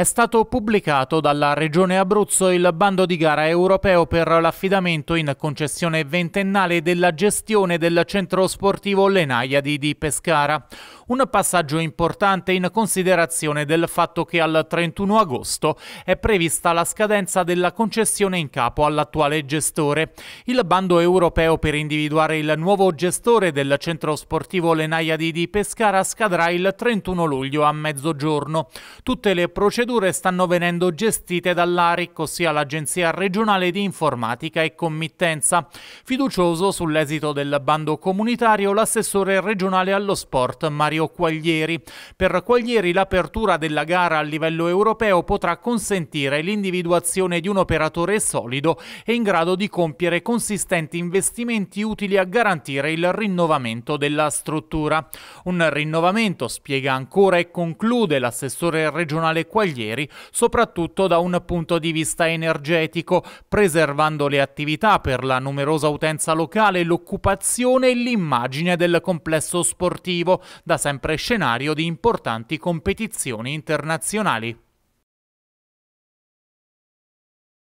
È stato pubblicato dalla Regione Abruzzo il bando di gara europeo per l'affidamento in concessione ventennale della gestione del centro sportivo Lenaia di Pescara un passaggio importante in considerazione del fatto che al 31 agosto è prevista la scadenza della concessione in capo all'attuale gestore. Il bando europeo per individuare il nuovo gestore del centro sportivo Lenaiadi di Pescara scadrà il 31 luglio a mezzogiorno. Tutte le procedure stanno venendo gestite dall'ARIC, ossia l'Agenzia regionale di informatica e committenza. Fiducioso sull'esito del bando comunitario, l'assessore regionale allo sport Mario Mario Quaglieri. Per Quaglieri l'apertura della gara a livello europeo potrà consentire l'individuazione di un operatore solido e in grado di compiere consistenti investimenti utili a garantire il rinnovamento della struttura. Un rinnovamento, spiega ancora e conclude l'assessore regionale Quaglieri, soprattutto da un punto di vista energetico, preservando le attività per la numerosa utenza locale, l'occupazione e l'immagine del complesso sportivo, da sempre sempre scenario di importanti competizioni internazionali.